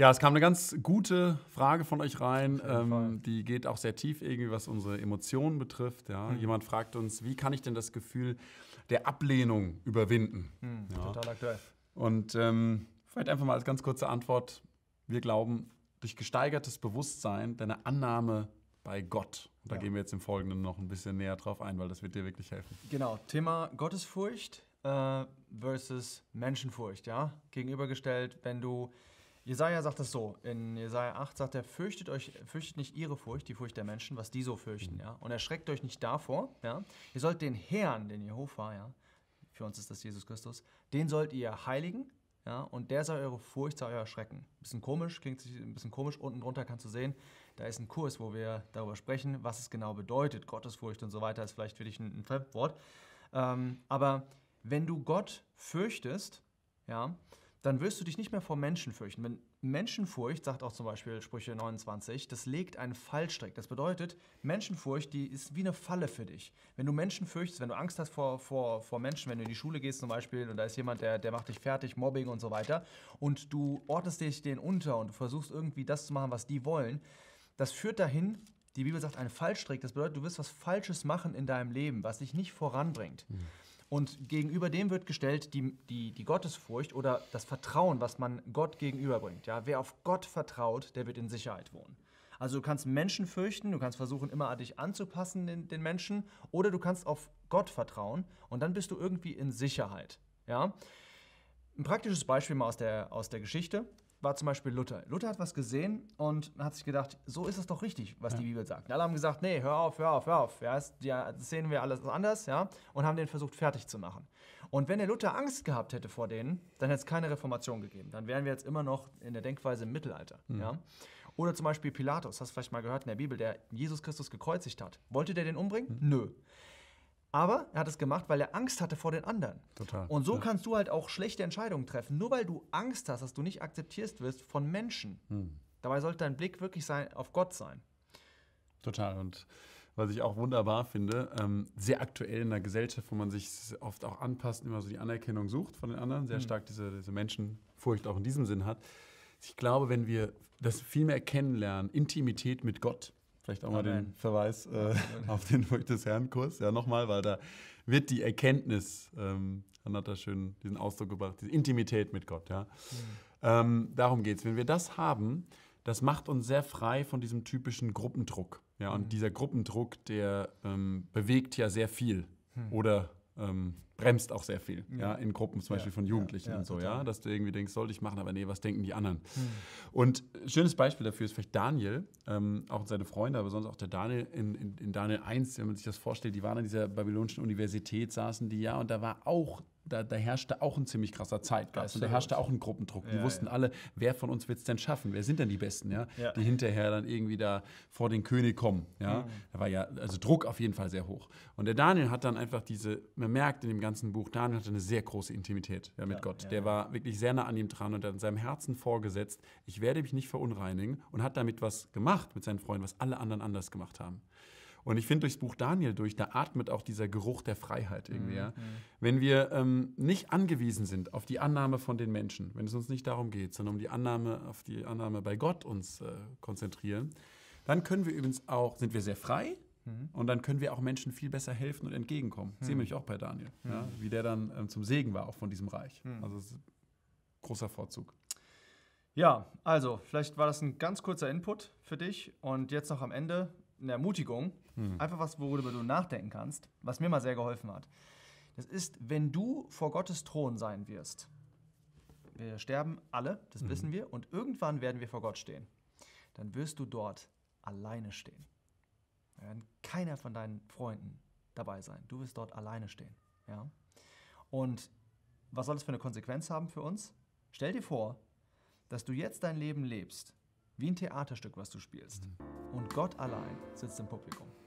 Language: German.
Ja, es kam eine ganz gute Frage von euch rein. Ähm, die geht auch sehr tief irgendwie, was unsere Emotionen betrifft. Ja. Mhm. Jemand fragt uns, wie kann ich denn das Gefühl der Ablehnung überwinden? Mhm, ja. Total aktuell. Und ähm, vielleicht einfach mal als ganz kurze Antwort. Wir glauben, durch gesteigertes Bewusstsein, deine Annahme bei Gott. Und da ja. gehen wir jetzt im Folgenden noch ein bisschen näher drauf ein, weil das wird dir wirklich helfen. Genau, Thema Gottesfurcht äh, versus Menschenfurcht, ja? Gegenübergestellt, wenn du Jesaja sagt das so, in Jesaja 8 sagt er, fürchtet euch, fürchtet nicht ihre Furcht, die Furcht der Menschen, was die so fürchten, mhm. ja, und erschreckt euch nicht davor, ja, ihr sollt den Herrn, den Jehova, ja, für uns ist das Jesus Christus, den sollt ihr heiligen, ja, und der sei eure Furcht, sei euer Schrecken. Bisschen komisch, klingt sich ein bisschen komisch. Unten drunter kannst du sehen, da ist ein Kurs, wo wir darüber sprechen, was es genau bedeutet. Gottesfurcht und so weiter ist vielleicht für dich ein, ein Fremdwort. Ähm, aber wenn du Gott fürchtest, ja, dann wirst du dich nicht mehr vor Menschen fürchten. Wenn, Menschenfurcht, sagt auch zum Beispiel Sprüche 29, das legt einen Fallstrick. Das bedeutet, Menschenfurcht, die ist wie eine Falle für dich. Wenn du Menschen fürchtest, wenn du Angst hast vor, vor, vor Menschen, wenn du in die Schule gehst zum Beispiel und da ist jemand, der, der macht dich fertig, Mobbing und so weiter und du ordnest dich denen unter und du versuchst irgendwie das zu machen, was die wollen, das führt dahin, die Bibel sagt, einen Fallstrick. Das bedeutet, du wirst was Falsches machen in deinem Leben, was dich nicht voranbringt. Mhm. Und gegenüber dem wird gestellt die, die, die Gottesfurcht oder das Vertrauen, was man Gott gegenüberbringt. Ja? Wer auf Gott vertraut, der wird in Sicherheit wohnen. Also du kannst Menschen fürchten, du kannst versuchen, immer dich anzupassen den, den Menschen, oder du kannst auf Gott vertrauen und dann bist du irgendwie in Sicherheit. Ja? Ein praktisches Beispiel mal aus der, aus der Geschichte war zum Beispiel Luther. Luther hat was gesehen und hat sich gedacht, so ist es doch richtig, was ja. die Bibel sagt. Und alle haben gesagt, nee, hör auf, hör auf, hör auf. Ja, das, sehen wir alles anders, ja, und haben den versucht fertig zu machen. Und wenn der Luther Angst gehabt hätte vor denen, dann hätte es keine Reformation gegeben. Dann wären wir jetzt immer noch in der Denkweise im Mittelalter, mhm. ja. Oder zum Beispiel Pilatus, hast du vielleicht mal gehört in der Bibel, der Jesus Christus gekreuzigt hat. Wollte der den umbringen? Mhm. Nö. Aber er hat es gemacht, weil er Angst hatte vor den anderen. Total. Und so ja. kannst du halt auch schlechte Entscheidungen treffen. Nur weil du Angst hast, dass du nicht akzeptiert wirst von Menschen. Hm. Dabei sollte dein Blick wirklich sein, auf Gott sein. Total. Und was ich auch wunderbar finde, ähm, sehr aktuell in der Gesellschaft, wo man sich oft auch anpasst, immer so die Anerkennung sucht von den anderen, sehr hm. stark diese, diese Menschenfurcht auch in diesem Sinn hat. Ich glaube, wenn wir das viel mehr kennenlernen, Intimität mit Gott, Vielleicht auch mal den Verweis äh, auf den Furcht des Herrn-Kurs. Ja, nochmal, weil da wird die Erkenntnis, ähm, Anna hat da schön diesen Ausdruck gebracht, die Intimität mit Gott. Ja. Mhm. Ähm, darum geht es. Wenn wir das haben, das macht uns sehr frei von diesem typischen Gruppendruck. Ja, und mhm. dieser Gruppendruck, der ähm, bewegt ja sehr viel. Mhm. Oder ähm, bremst auch sehr viel. Ja. ja in Gruppen zum Beispiel ja, von Jugendlichen ja, und so, total. ja, dass du irgendwie denkst, sollte ich machen, aber nee, was denken die anderen? Mhm. Und ein äh, schönes Beispiel dafür ist vielleicht Daniel, ähm, auch seine Freunde, aber sonst auch der Daniel in, in, in, Daniel 1, wenn man sich das vorstellt, die waren an dieser babylonischen Universität, saßen die ja, und da war auch da, da, herrschte auch ein ziemlich krasser Zeitgeist Absolut. und da herrschte auch ein Gruppendruck. Ja, die wussten ja. alle, wer von uns wird es denn schaffen? Wer sind denn die Besten, ja? ja? Die hinterher dann irgendwie da vor den König kommen, ja? Mhm. Da war ja, also Druck auf jeden Fall sehr hoch. Und der Daniel hat dann einfach diese, man merkt in dem ganzen Buch, Daniel hatte eine sehr große Intimität mit Gott. der war wirklich sehr nah an ihm dran und hat in seinem Herzen vorgesetzt, ich werde mich nicht verunreinigen und hat damit was gemacht mit seinen Freunden, was alle anderen anders gemacht haben. Und ich finde durchs Buch Daniel durch, da atmet auch dieser Geruch der Freiheit irgendwie. Mhm. Ja. Mhm. Wenn wir ähm, nicht angewiesen sind auf die Annahme von den Menschen, wenn es uns nicht darum geht, sondern um die Annahme, auf die Annahme bei Gott uns äh, konzentrieren, dann können wir übrigens auch, sind wir sehr frei, mhm. und dann können wir auch Menschen viel besser helfen und entgegenkommen. Hm. Sehen wir mich auch bei Daniel, hm. ja, mhm. wie der dann ähm, zum Segen war, auch von diesem Reich. Hm. Also großer Vorzug. Ja, also vielleicht war das ein ganz kurzer Input für dich und jetzt noch am Ende eine Ermutigung hm. Einfach was, worüber du nachdenken kannst, was mir mal sehr geholfen hat. Das ist, wenn du vor Gottes Thron sein wirst. Wir sterben alle, das mhm. wissen wir, und irgendwann werden wir vor Gott stehen. Dann wirst du dort alleine stehen. Da werden keiner von deinen Freunden dabei sein. Du wirst dort alleine stehen. Ja? Und was soll das für eine Konsequenz haben für uns? Stell dir vor, dass du jetzt dein Leben lebst, wie ein Theaterstück, was du spielst. Mhm. Und Gott allein sitzt im Publikum.